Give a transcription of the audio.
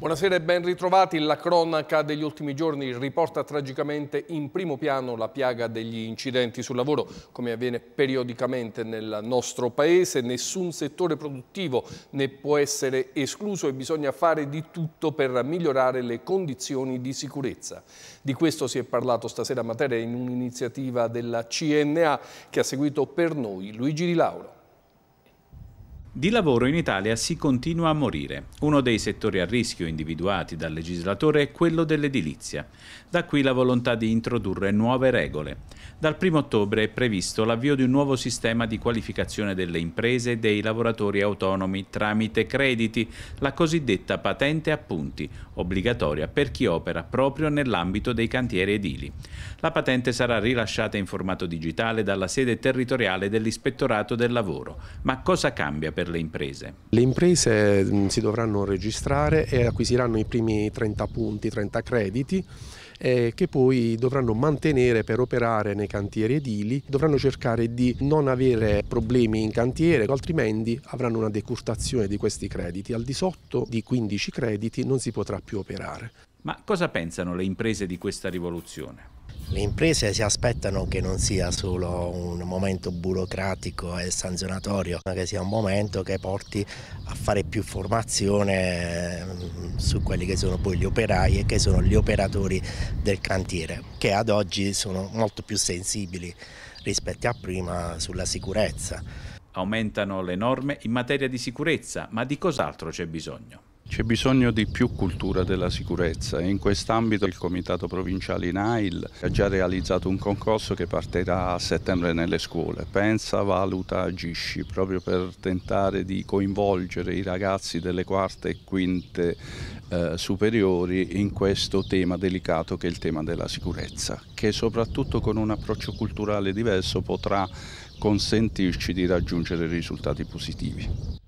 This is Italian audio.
Buonasera e ben ritrovati. La cronaca degli ultimi giorni riporta tragicamente in primo piano la piaga degli incidenti sul lavoro, come avviene periodicamente nel nostro paese. Nessun settore produttivo ne può essere escluso e bisogna fare di tutto per migliorare le condizioni di sicurezza. Di questo si è parlato stasera a Matera in un'iniziativa della CNA che ha seguito per noi Luigi Di Lauro. Di lavoro in Italia si continua a morire. Uno dei settori a rischio individuati dal legislatore è quello dell'edilizia. Da qui la volontà di introdurre nuove regole. Dal 1 ottobre è previsto l'avvio di un nuovo sistema di qualificazione delle imprese e dei lavoratori autonomi tramite crediti, la cosiddetta patente a punti, obbligatoria per chi opera proprio nell'ambito dei cantieri edili. La patente sarà rilasciata in formato digitale dalla sede territoriale dell'Ispettorato del Lavoro. Ma cosa cambia per le imprese? Le imprese mm, si dovranno registrare e acquisiranno i primi 30 punti, 30 crediti eh, che poi dovranno mantenere per operare nei cantieri edili, dovranno cercare di non avere problemi in cantiere, altrimenti avranno una decurtazione di questi crediti. Al di sotto di 15 crediti non si potrà più operare. Ma cosa pensano le imprese di questa rivoluzione? Le imprese si aspettano che non sia solo un momento burocratico e sanzionatorio, ma che sia un momento che porti a fare più formazione mm, su quelli che sono poi gli operai e che sono gli operatori del cantiere, che ad oggi sono molto più sensibili rispetto a prima sulla sicurezza. Aumentano le norme in materia di sicurezza, ma di cos'altro c'è bisogno? C'è bisogno di più cultura della sicurezza e in quest'ambito il Comitato Provinciale INAIL ha già realizzato un concorso che partirà a settembre nelle scuole. Pensa, valuta, agisci, proprio per tentare di coinvolgere i ragazzi delle quarte e quinte eh, superiori in questo tema delicato che è il tema della sicurezza, che soprattutto con un approccio culturale diverso potrà consentirci di raggiungere risultati positivi.